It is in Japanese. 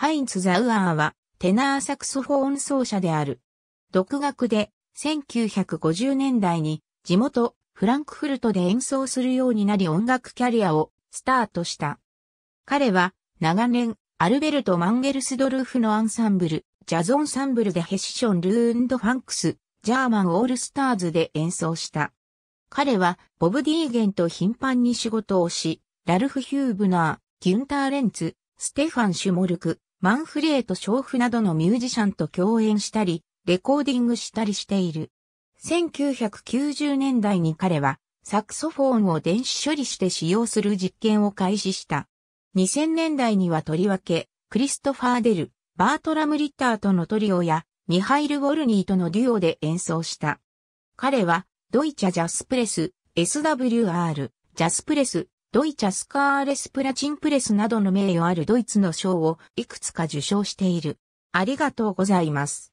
ハインツ・ザウアーは、テナーサクソフォーン奏者である。独学で、1950年代に、地元、フランクフルトで演奏するようになり音楽キャリアをスタートした。彼は長年アルベルト・マンゲルスドルフのアンサンブル、ジャズオンサンブルでヘッション・ルーンド・ファンクス、ジャーマン・オールスターズで演奏した。彼はボブ・ディーゲンと頻繁に仕事をし、ラルフ・ヒューブナー、ギュンター・レンツ、ステファン・シュモルク、マンフレート・ショーフなどのミュージシャンと共演したり、レコーディングしたりしている。1990年代に彼は、サクソフォンを電子処理して使用する実験を開始した。2000年代にはとりわけ、クリストファー・デル、バートラム・リッターとのトリオや、ミハイル・ウォルニーとのデュオで演奏した。彼は、ドイチャ・ジャスプレス、SWR、ジャスプレス、ドイチャスカーレスプラチンプレスなどの名誉あるドイツの賞をいくつか受賞している。ありがとうございます。